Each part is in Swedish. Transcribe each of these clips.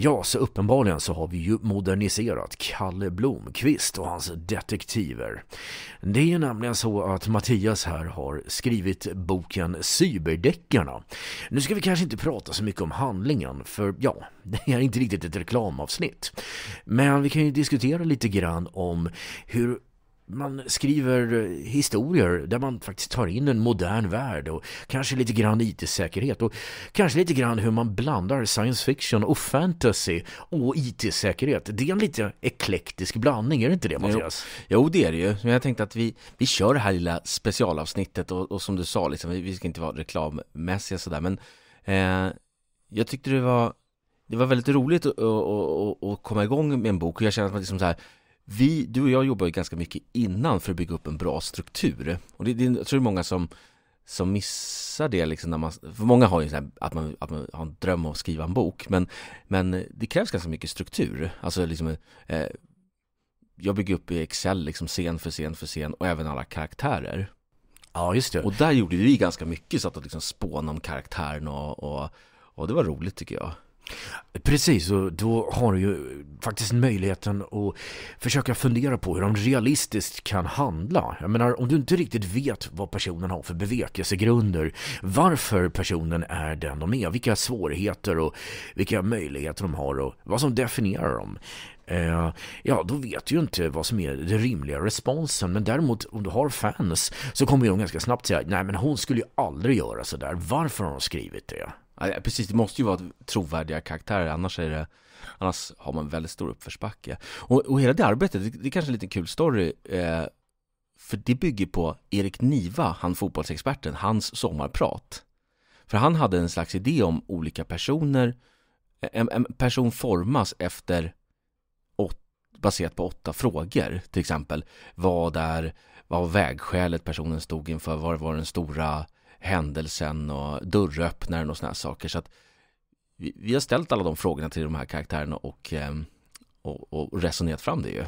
Ja, så uppenbarligen så har vi ju moderniserat Kalle Blomqvist och hans detektiver. Det är ju nämligen så att Mattias här har skrivit boken Cyberdäckarna. Nu ska vi kanske inte prata så mycket om handlingen, för ja, det är inte riktigt ett reklamavsnitt. Men vi kan ju diskutera lite grann om hur man skriver historier där man faktiskt tar in en modern värld och kanske lite grann IT-säkerhet och kanske lite grann hur man blandar science fiction och fantasy och IT-säkerhet. Det är en lite eklektisk blandning, är det inte det Mattias? Jo, jo det är det ju. Men jag tänkte att vi, vi kör det här lilla specialavsnittet och, och som du sa, liksom, vi, ska inte vara reklammässiga sådär, men eh, jag tyckte det var det var väldigt roligt att, att komma igång med en bok och jag känner att man liksom så här, vi, du och jag jobbar ju ganska mycket innan för att bygga upp en bra struktur. Och det, det, jag tror det är många som, som missar det liksom när man, för många har ju så här, att, man, att man har en dröm om att skriva en bok, men, men det krävs ganska mycket struktur. Alltså liksom, eh, jag bygger upp i Excel liksom scen för scen för scen och även alla karaktärer. Ja, just det. Och där gjorde vi ganska mycket, så att liksom spåna om karaktärerna och, och, och det var roligt tycker jag. Precis, och då har du ju faktiskt möjligheten att försöka fundera på hur de realistiskt kan handla. Jag menar, om du inte riktigt vet vad personen har för bevekelsegrunder, varför personen är den de är, vilka svårigheter och vilka möjligheter de har och vad som definierar dem. Eh, ja, då vet du ju inte vad som är den rimliga responsen. Men däremot om du har fans så kommer de ganska snabbt säga nej men hon skulle ju aldrig göra sådär. Varför har hon skrivit det? precis, det måste ju vara trovärdiga karaktärer, annars är det Annars har man väldigt stor uppförsbacke. Och, och hela det arbetet, det, det är kanske är en liten kul story, eh, för det bygger på Erik Niva, han fotbollsexperten, hans sommarprat. För han hade en slags idé om olika personer, en, en person formas efter åt, baserat på åtta frågor, till exempel. Vad är, vad var vägskälet personen stod inför, vad var den stora händelsen och dörröppnaren och sådana saker. Så att vi, vi, har ställt alla de frågorna till de här karaktärerna och, eh, och, och resonerat fram det ju.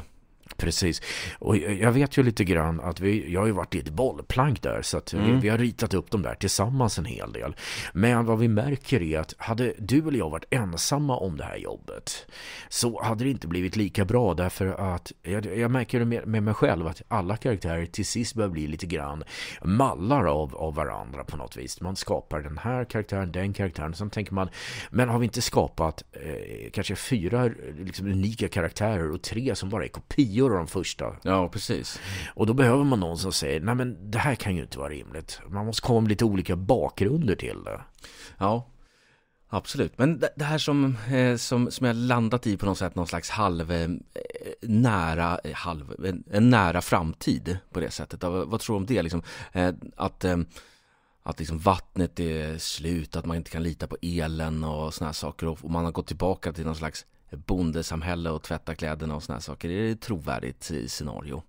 Precis. Och jag vet ju lite grann att vi, jag har ju varit i ett bollplank där så att mm. vi, vi, har ritat upp dem där tillsammans en hel del. Men vad vi märker är att hade du eller jag varit ensamma om det här jobbet så hade det inte blivit lika bra därför att jag, jag märker det med, med, mig själv att alla karaktärer till sist börjar bli lite grann mallar av, av varandra på något vis. Man skapar den här karaktären, den karaktären, sen tänker man men har vi inte skapat eh, kanske fyra liksom, unika karaktärer och tre som bara är kopior tio av de första. Ja, precis. Och då behöver man någon som säger, nej men det här kan ju inte vara rimligt. Man måste komma med lite olika bakgrunder till det. Ja, Absolut, men det här som, eh, som, som jag landat i på något sätt, någon slags halv, eh, nära, eh, halv, en, nära framtid på det sättet. Vad tror du om det? Liksom, att att liksom vattnet är slut, att man inte kan lita på elen och sådana här saker och man har gått tillbaka till någon slags bondesamhälle och tvätta kläderna och sådana saker. Är det ett trovärdigt scenario?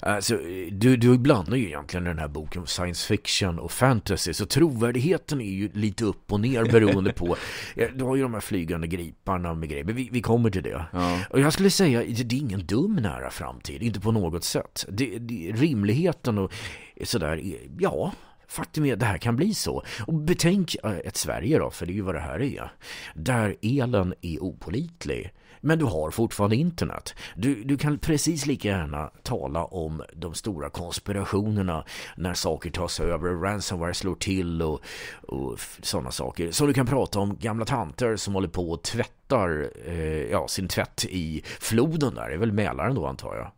Alltså, du, du blandar ju egentligen den här boken science fiction och fantasy så trovärdigheten är ju lite upp och ner beroende på du har ju de här flygande griparna med grejer, men vi, vi kommer till det. Ja. Och jag skulle säga, det är ingen dum nära framtid, inte på något sätt. Det, det, rimligheten och sådär, ja, Faktum är att det här kan bli så. Och betänk eh, ett Sverige då, för det är ju vad det här är. Där elen är opolitlig. Men du har fortfarande internet. Du, du kan precis lika gärna tala om de stora konspirationerna när saker tas över, ransomware slår till och, och sådana saker. Så du kan prata om gamla tanter som håller på och tvättar eh, ja, sin tvätt i floden där. Det är väl Mälaren då antar jag?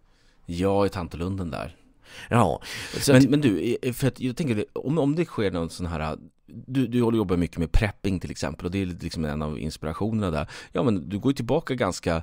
Ja, i Tantolunden där. Ja, men, att, men, du, för att jag tänker, om, om det sker någon sån här du, du håller jobbar mycket med prepping till exempel och det är liksom en av inspirationerna där. Ja men du går ju tillbaka ganska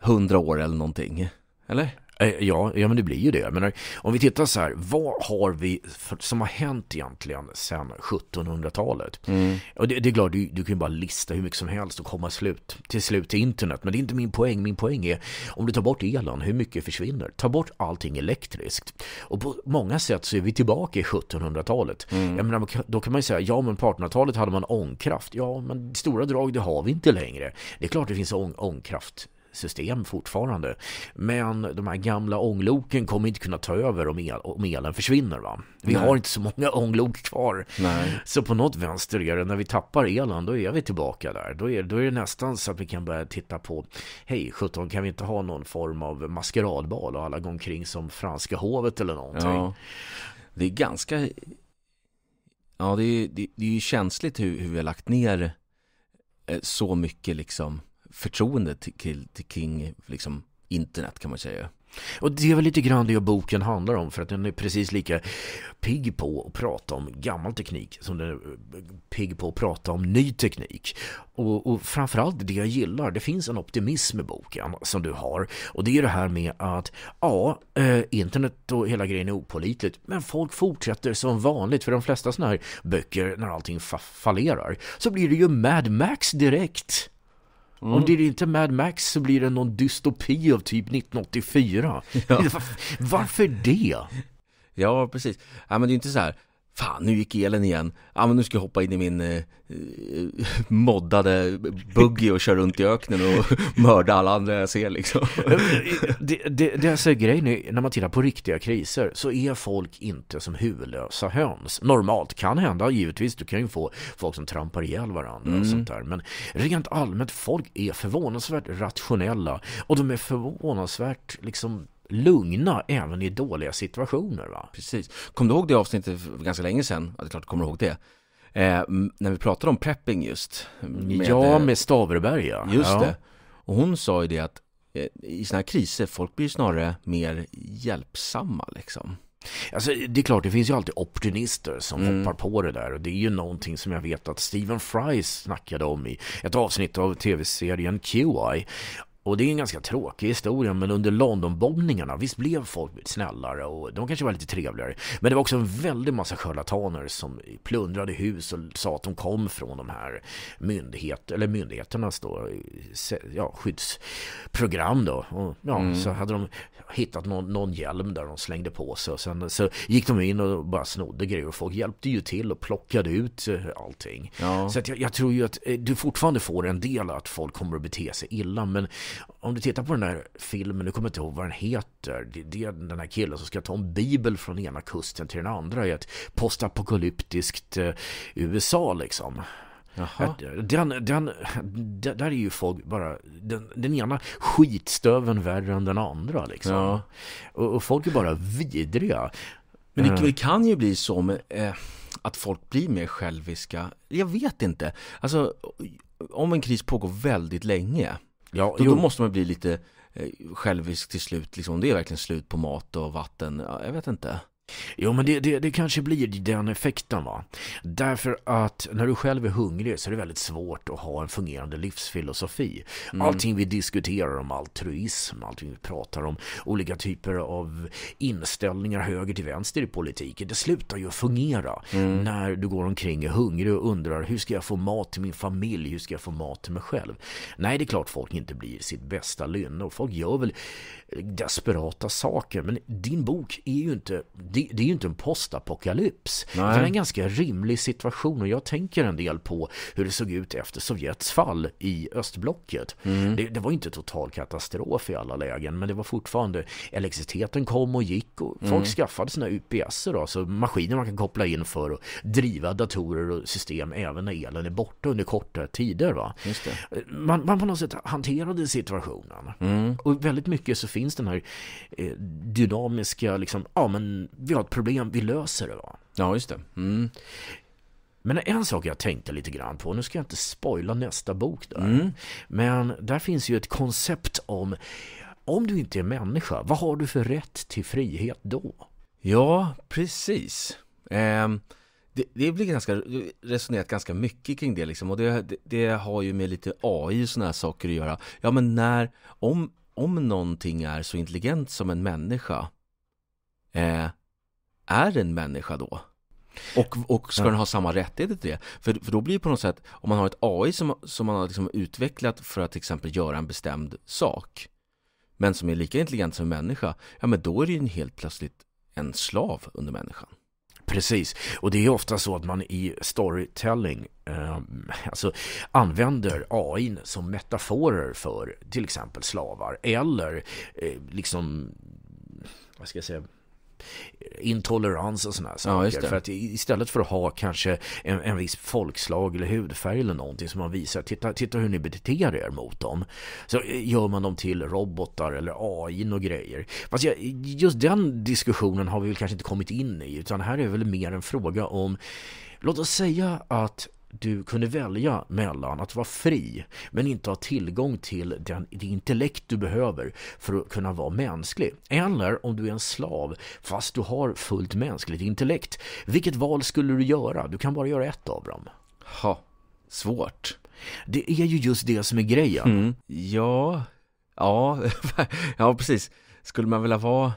hundra år eller någonting, eller? Eh, ja, ja, men det blir ju det. Men eh, om vi tittar så här, vad har vi för, som har hänt egentligen sedan 1700-talet? Mm. Och det, det, är klart, du, du, kan ju bara lista hur mycket som helst och komma slut, till slut till internet. Men det är inte min poäng. Min poäng är, om du tar bort elen, hur mycket försvinner? Ta bort allting elektriskt. Och på många sätt så är vi tillbaka i 1700-talet. Mm. Jag menar, då kan man ju säga, ja men på 1800-talet hade man ångkraft. Ja, men stora drag det har vi inte längre. Det är klart det finns ång ångkraft system fortfarande. Men de här gamla ångloken kommer inte kunna ta över om, el, om elen försvinner. Va? Vi Nej. har inte så många ånglok kvar. Nej. Så på något vänster är det, när vi tappar elen, då är vi tillbaka där. Då är, då är det nästan så att vi kan börja titta på, hej 17 kan vi inte ha någon form av maskeradbal och alla går omkring som franska hovet eller någonting. Ja. Det är ganska Ja, det är, det, det är ju känsligt hur, hur vi har lagt ner eh, så mycket liksom förtroende till, till, till kring liksom, internet kan man säga. Och det är väl lite grann det boken handlar om för att den är precis lika pigg på att prata om gammal teknik som den är eh, pigg på att prata om ny teknik. Och, och framförallt det jag gillar, det finns en optimism i boken som du har och det är det här med att ja, eh, internet och hela grejen är opolitligt men folk fortsätter som vanligt för de flesta sådana här böcker när allting fallerar så blir det ju Mad Max direkt. Mm. Om det är inte Mad Max så blir det någon dystopi av typ 1984. Ja. Varför det? Ja, precis. Ja, men det är inte så här Fan, nu gick elen igen. Ja, men nu ska jag hoppa in i min eh, eh moddade buggy och köra runt i öknen och mörda alla andra jag ser liksom. Eh, det, det, det alltså, grejen är, när man tittar på riktiga kriser så är folk inte som huvudlösa höns. Normalt kan hända givetvis, du kan ju få folk som trampar ihjäl varandra mm. och sånt där. Men rent allmänt, folk är förvånansvärt rationella och de är förvånansvärt liksom lugna även i dåliga situationer. Va? Precis. Kom du ihåg det avsnittet för ganska länge sedan? Ja, det är klart du kommer ihåg det. Eh, när vi pratade om prepping just. Med, ja, med Staverberg ja. Just ja. det. Och hon sa ju det att eh, i sådana här kriser, folk blir snarare mer hjälpsamma liksom. Alltså, det är klart, det finns ju alltid opportunister som mm. hoppar på det där och det är ju någonting som jag vet att Stephen Fry snackade om i ett avsnitt av tv-serien QI och det är en ganska tråkig historia, men under Londonbombningarna, visst blev folk snällare och de kanske var lite trevligare. Men det var också en väldig massa charlataner som plundrade hus och sa att de kom från de här myndighet, eller myndigheternas då, ja, skyddsprogram då. Och, ja, mm. Så hade de hittat någon, någon hjälm där de slängde på sig och sen så gick de in och bara snodde grejer och folk hjälpte ju till och plockade ut eh, allting. Ja. Så jag, jag, tror ju att eh, du fortfarande får en del att folk kommer att bete sig illa, men om du tittar på den där filmen, nu kommer jag inte ihåg vad den heter. Det, är den här killen som ska ta en bibel från ena kusten till den andra i ett postapokalyptiskt eh, USA liksom. Eh, den, den, den, där är ju folk bara, den, den ena skitstöven värre än den andra liksom. Ja. Och, och, folk är bara vidriga. Men det, eh. det kan ju bli så med, eh, att folk blir mer själviska. Jag vet inte. Alltså, om en kris pågår väldigt länge Ja, då, då måste man bli lite eh, självisk till slut liksom. Det är verkligen slut på mat och vatten. Ja, jag vet inte. Jo, men det, det, det, kanske blir den effekten va. Därför att när du själv är hungrig så är det väldigt svårt att ha en fungerande livsfilosofi. Mm. Allting vi diskuterar om altruism, allting vi pratar om olika typer av inställningar höger till vänster i politiken, det slutar ju fungera mm. när du går omkring är hungrig och undrar hur ska jag få mat till min familj, hur ska jag få mat till mig själv? Nej, det är klart folk inte blir sitt bästa lynne och folk gör väl desperata saker, men din bok är ju inte det, det är ju inte en postapokalyps. Det är en ganska rimlig situation och jag tänker en del på hur det såg ut efter Sovjets fall i östblocket. Mm. Det, det, var inte total katastrof i alla lägen men det var fortfarande elektriciteten kom och gick och folk mm. skaffade sina UPS då, alltså maskiner man kan koppla in för att driva datorer och system även när elen är borta under korta tider. Va? Man, man på något sätt hanterade situationen. Mm. Och väldigt mycket så finns den här eh, dynamiska liksom, ja men vi har ett problem, vi löser det va? Ja, just det. Mm. Men en sak jag tänkte lite grann på, nu ska jag inte spoila nästa bok där. Mm. Men där finns ju ett koncept om, om du inte är människa, vad har du för rätt till frihet då? Ja, precis. Eh, det, det blir ganska, resonerat ganska mycket kring det liksom och det, det, det har ju med lite AI och sådana här saker att göra. Ja men när, om, om någonting är så intelligent som en människa eh, är en människa då? Och, och ska ja. den ha samma rättigheter till det? För, för då blir det på något sätt, om man har ett AI som, som man har liksom utvecklat för att till exempel göra en bestämd sak, men som är lika intelligent som en människa, ja men då är det ju helt plötsligt en slav under människan. Precis, och det är ofta så att man i storytelling eh, alltså, använder AI som metaforer för till exempel slavar eller eh, liksom, vad ska jag säga, intolerans och sådana saker. Ja, för att istället för att ha kanske en, en viss folkslag eller hudfärg eller någonting som man visar, titta, titta hur ni beter er mot dem. Så eh, gör man dem till robotar eller AI och grejer. Fast jag, just den diskussionen har vi väl kanske inte kommit in i, utan här är väl mer en fråga om Låt oss säga att du kunde välja mellan att vara fri men inte ha tillgång till den, det intellekt du behöver för att kunna vara mänsklig. Eller om du är en slav fast du har fullt mänskligt intellekt. Vilket val skulle du göra? Du kan bara göra ett av dem. Ha, svårt. Det är ju just det som är grejen. Mm. Ja, ja, ja precis. Skulle man vilja vara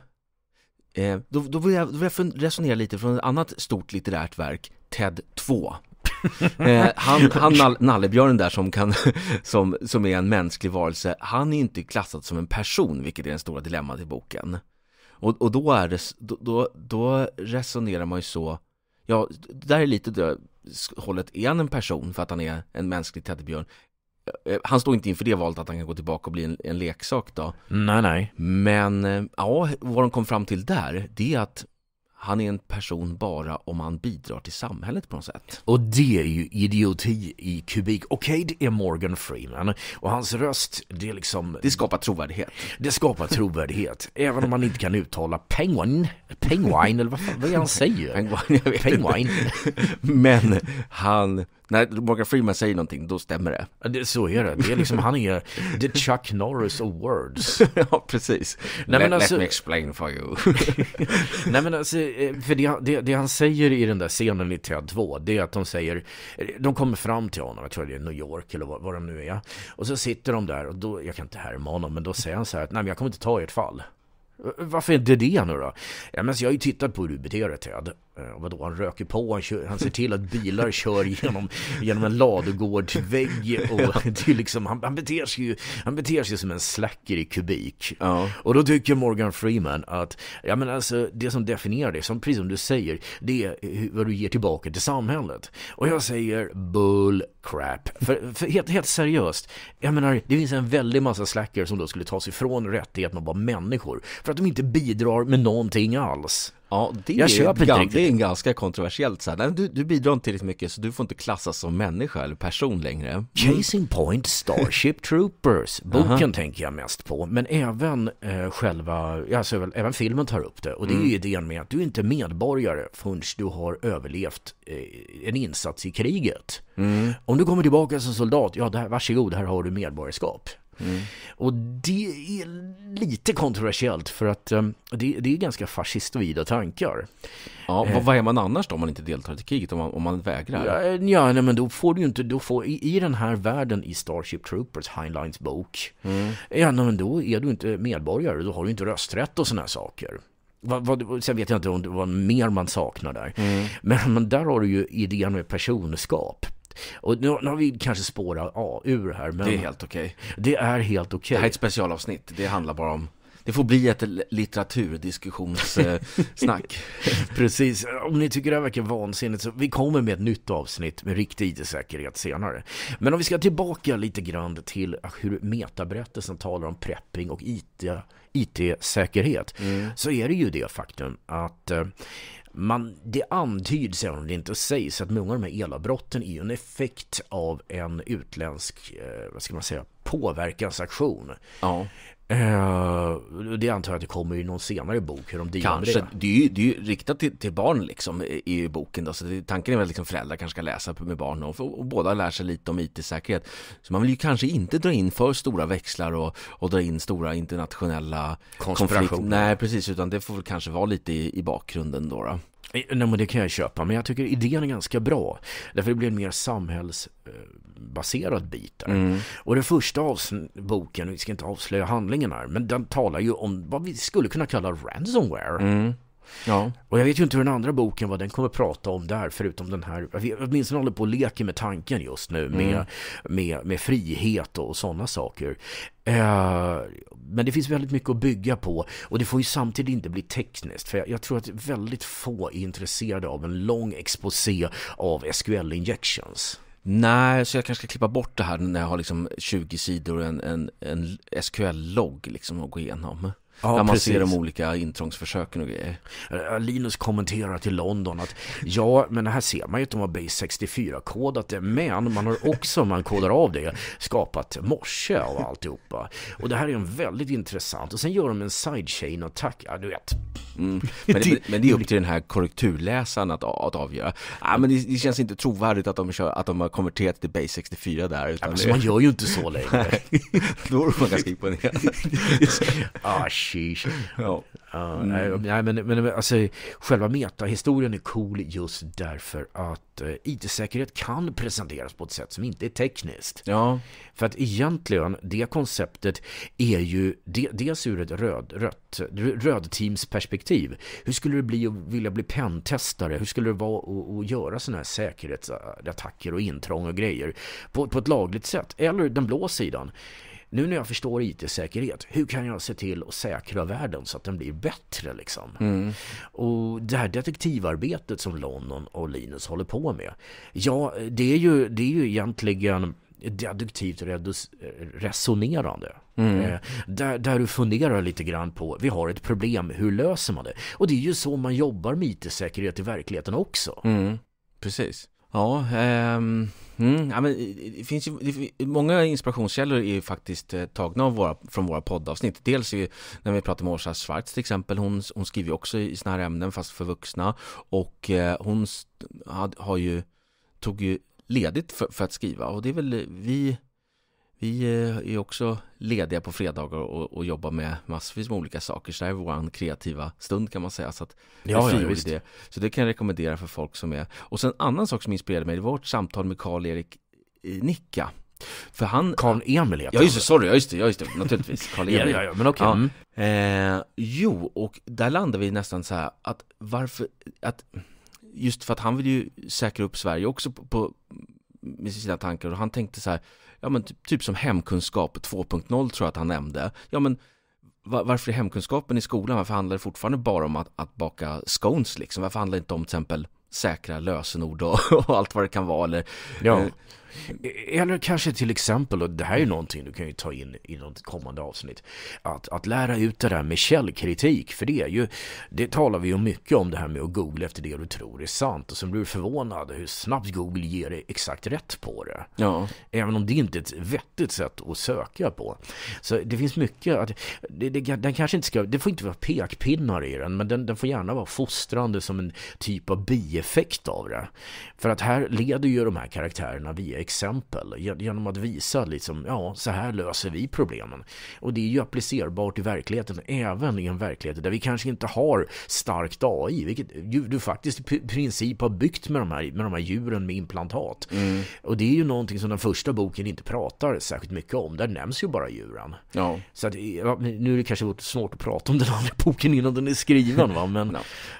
Eh, då, då, vill jag, då vill jag resonera lite från ett annat stort litterärt verk, TED 2. Eh, han, han nallebjörnen där som, kan, som, som är en mänsklig varelse, han är inte klassad som en person, vilket är den stora dilemmat i boken. Och, och då, är det, då, då resonerar man ju så, ja, där är lite det hållet, är han en person för att han är en mänsklig teddybjörn? Eh, eh, han står inte inför det valet att han kan gå tillbaka och bli en, en leksak då. Nej, nej. Men ja, vad de kom fram till där, det är att han är en person bara om han bidrar till samhället på något sätt. Och det är ju idioti i kubik. Okej, okay, det är Morgan Freeman och hans röst, det är liksom... Det skapar trovärdighet. Det skapar trovärdighet, även om man inte kan uttala penguin, penguin eller vad, fan, vad är han säger? penguin, jag vet penguin. Men han när Morgan Freeman säger någonting, då stämmer det. det så är det. det är liksom, han är the Chuck Norris of words. ja, precis. Nej, let, alltså... let, me explain for you. Nej, men alltså, eh, för det, det, det, han säger i den där scenen i Ted 2, det är att de säger, eh, de kommer fram till honom, jag tror det är New York eller vad, vad de nu är. Och så sitter de där och då, jag kan inte härma honom, men då säger han så här att nej, men jag kommer inte ta ert fall. Eh, varför är det det nu då? Ja, men alltså, jag har ju tittat på hur du beter dig Ted. Eh, vadå, han röker på, han, kör, han ser till att bilar kör genom, genom en ladugårdsvägg liksom, han, han, beter sig han beter sig som en slacker i kubik. Ja. Och då tycker Morgan Freeman att, ja men alltså det som definierar dig, som, precis som du säger, det är vad du ger tillbaka till samhället. Och jag säger bull crap. För, för helt, helt seriöst, jag menar det finns en väldig massa slacker som då skulle tas ifrån rättigheten att vara människor för att de inte bidrar med någonting alls. Ja, det, jag är, köper inte är en ganska kontroversiellt så här. du, du bidrar inte tillräckligt mycket så du får inte klassas som människa eller person längre. Mm. Chasing Point Starship Troopers, boken uh -huh. tänker jag mest på. Men även eh, själva, alltså, även filmen tar upp det. Och det är mm. idén med att du är inte medborgare förrän du har överlevt eh, en insats i kriget. Mm. Om du kommer tillbaka som soldat, ja där, varsågod, här har du medborgarskap. Mm. Och det är lite kontroversiellt för att um, det, det, är ganska fascistoida tankar. Ja, eh, vad är man annars då om man inte deltar i kriget, om man, om man vägrar? Eh, ja, nej, men då får du ju inte, då får, i, i den här världen i Starship Troopers, Heinleins bok, mm. ja, nej, men då är du inte medborgare, då har du inte rösträtt och sådana här saker. Vad, vad, sen vet jag inte om det var mer man saknar där. Mm. Men, men där har du ju idén med personskap. Och nu, nu har vi kanske spårat ja, ur här. Men det är helt okej. Okay. Det är helt okej. Okay. Det här är ett specialavsnitt. Det handlar bara om det får bli ett litteraturdiskussionssnack. Precis. Om ni tycker det här verkar vansinnigt så vi kommer med ett nytt avsnitt med riktig ID-säkerhet senare. Men om vi ska tillbaka lite grann till hur metaberättelsen talar om prepping och IT IT-säkerhet mm. så är det ju det faktum att eh, man, det antyds, även om det inte sägs, att många av de här elavbrotten är en effekt av en utländsk, eh, vad ska man säga, påverkansaktion. Ja. Eh, det antar jag att det kommer i någon senare bok hur de dealar kanske. med det. Det det är ju riktat till, till, barn liksom i boken då. Så det, tanken är väl att liksom föräldrar kanske ska läsa med barn och, och, och båda lär sig lite om IT-säkerhet. Så man vill ju kanske inte dra in för stora växlar och, och dra in stora internationella konflikter. Nej, precis, utan det får väl kanske vara lite i, i bakgrunden då. då. Eh, nej men det kan jag köpa, men jag tycker idén är ganska bra. Därför det blir en mer samhällsbaserad bit Mm. Och den första boken, vi ska inte avslöja handlingen här, men den talar ju om vad vi skulle kunna kalla ransomware. Mm. Ja. Och jag vet ju inte hur den andra boken, vad den kommer prata om där, förutom den här, Jag åtminstone håller på och leker med tanken just nu, med, mm. med, med frihet och sådana saker. Eh, men det finns väldigt mycket att bygga på och det får ju samtidigt inte bli tekniskt för jag, jag tror att väldigt få är intresserade av en lång exposé av SQL injections. Nej, så jag kanske ska klippa bort det här när jag har liksom 20 sidor och en, en, en SQL-logg liksom att gå igenom. Ja, där man precis. ser de olika intrångsförsöken och grejer. Eh, Linus kommenterar till London att ja, men här ser man ju att de har Base 64-kodat det, men man har också, om man kodar av det, skapat morse och alltihopa. Och det här är en väldigt intressant. Och sen gör de en sidechain-attack, ja du vet. Mm. Men, det, men det är upp till den här korrekturläsaren att, att avgöra. Ja, men det, det känns inte trovärdigt att de, kör, att de har konverterat till Base 64 där. Utan ja, men, det... Man gör ju inte så längre. Då är man ganska imponerad. ah, sheesh. Ja. Uh, mm. nej, men, men alltså, själva metahistorien är cool just därför att uh, IT-säkerhet kan presenteras på ett sätt som inte är tekniskt. Ja. För att egentligen, det konceptet är ju de, dels ur ett röd, rött, röd teams perspektiv. Hur skulle det bli att vilja bli pentestare? Hur skulle det vara att göra sådana här säkerhetsattacker och intrång och grejer på, på ett lagligt sätt? Eller den blå sidan nu när jag förstår IT-säkerhet, hur kan jag se till att säkra världen så att den blir bättre liksom? Mm. Och det här detektivarbetet som London och Linus håller på med, ja, det är ju, det är ju egentligen deduktivt resonerande. Mm. Eh, där, där du funderar lite grann på, vi har ett problem, hur löser man det? Och det är ju så man jobbar med IT-säkerhet i verkligheten också. Mm. Precis. Ja, ehm... Mm, ja, men det finns ju, det, många inspirationskällor är ju faktiskt eh, tagna av våra, från våra poddavsnitt. Dels ju, när vi pratar med Åsa Schwarz till exempel, hon, hon skriver ju också i sådana här ämnen fast för vuxna och eh, hon had, har ju, tog ju ledigt för, för, att skriva och det är väl eh, vi vi eh, är också lediga på fredagar och, och jobbar med massvis med olika saker. Så det här är vår kreativa stund kan man säga. Så, att ja, ja, visst. Det. så det kan jag rekommendera för folk som är... Och sen en annan sak som inspirerade mig, det var ett samtal med Karl-Erik eh, Nicka. För han... Karl Emil heter Ja just det, sorry, ja just det, ja, just det naturligtvis. Karl Emil. ja, ja, ja, men okej. Okay. Ja. Mm. Eh, jo, och där landar vi nästan så här att varför, att just för att han vill ju säkra upp Sverige också på, på med sina tankar och han tänkte så här, ja men typ, typ som hemkunskap 2.0 tror jag att han nämnde. Ja men varför är hemkunskapen i skolan, varför handlar det fortfarande bara om att, att baka scones liksom? Varför handlar det inte om till exempel säkra lösenord och, och allt vad det kan vara eller ja. eh, E-, eller kanske till exempel, och det här är någonting du kan ju ta in i något kommande avsnitt, att, att lära ut det där med källkritik, för det är ju, det talar vi ju mycket om det här med att googla efter det du tror är sant och sen blir du förvånad hur snabbt Google ger dig exakt rätt på det. Ja. Även om det inte är ett vettigt sätt att söka på. Så det finns mycket att, det, det, den kanske inte ska, det får inte vara pekpinnar i den, men den, den får gärna vara fostrande som en typ av bieffekt av det. För att här leder ju de här karaktärerna via exempel genom att visa liksom, ja, så här löser vi problemen. Och det är ju applicerbart i verkligheten, även i en verklighet där vi kanske inte har starkt AI, vilket du, du faktiskt i princip har byggt med de här, med de här djuren med implantat. Mm. Och det är ju någonting som den första boken inte pratar särskilt mycket om, där nämns ju bara djuren. Ja. Så att, nu är det kanske svårt att prata om den andra boken innan den är skriven, va? men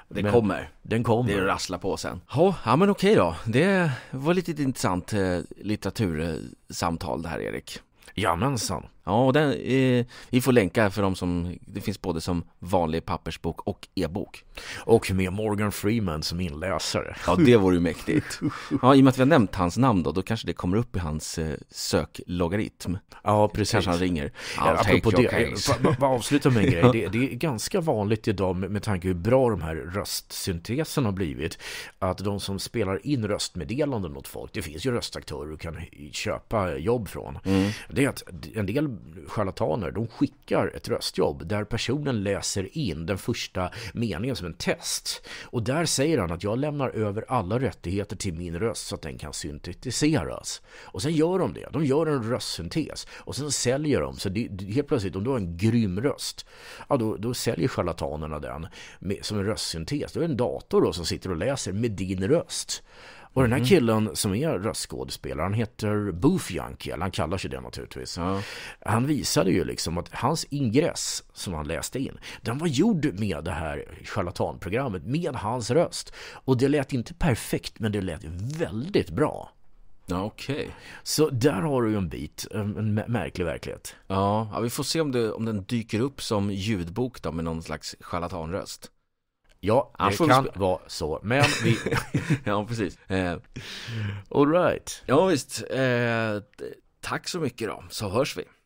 det men kommer. Den kommer. Det rasslar på sen. Ja, ja men okej då. Det var lite intressant eh, litteratursamtal det här Erik. Jajamensan. Ja, och den, eh, vi får länka för de som, det finns både som vanlig pappersbok och e-bok. Och med Morgan Freeman som inläsare. Ja, det vore ju mäktigt. Ja, i och med att vi har nämnt hans namn då, då kanske det kommer upp i hans eh, söklogaritm. Ja, precis. Kanske han ringer. I'll Apropå det, case. Bara, avsluta med en grej. Det, det, är ganska vanligt idag med, med tanke på hur bra de här röstsyntesen har blivit. Att de som spelar in röstmeddelanden åt folk, det finns ju röstaktörer du kan köpa jobb från. Mm. Det är att en del charlataner, de skickar ett röstjobb där personen läser in den första meningen som en test. Och där säger han att jag lämnar över alla rättigheter till min röst så att den kan syntetiseras. Och sen gör de det, de gör en röstsyntes och sen säljer de. Så det, helt plötsligt, om du har en grym röst, ja då, då säljer charlatanerna den med, som en röstsyntes. Då är det en dator då som sitter och läser med din röst. Och den här mhm. killen som är röstskådespelare, han heter Booth Young, eller han kallar sig det naturligtvis. Ja. Han visade ju liksom att hans ingress som han läste in, den var gjord med det här charlatanprogrammet, med hans röst. Och det lät inte perfekt, men det lät väldigt bra. Ja, okej. Okay. Så där har du ju en bit, en märklig verklighet. Ja, ja vi får se om, det, om den dyker upp som ljudbok då med någon slags charlatanröst. Ja, det kan vara så, men vi... ja, precis. Eh, All right. Ja, visst. Eh, tack så mycket då, så hörs vi.